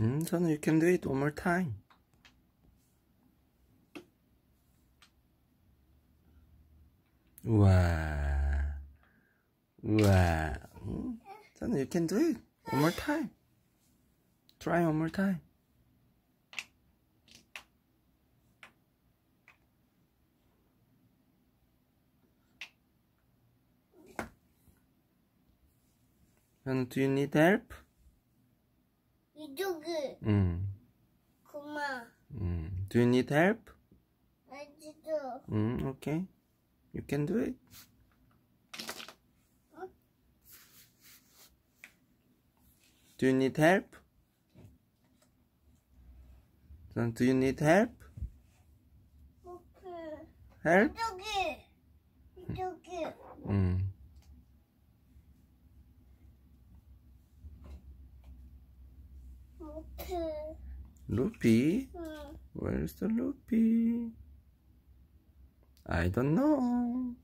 Mm, son, you can do it one more time. Wow. Wow. Mm, son, you can do it one more time. Try one more time. And do you need help? do 이쪽. 음. 고마. 음. Do you need help? I do. 음, okay. You can do it. Do you need help? Do you need help? Okay. Help? do do 이쪽에. 음. Loopy? Hmm. Where's the Loopy? I don't know.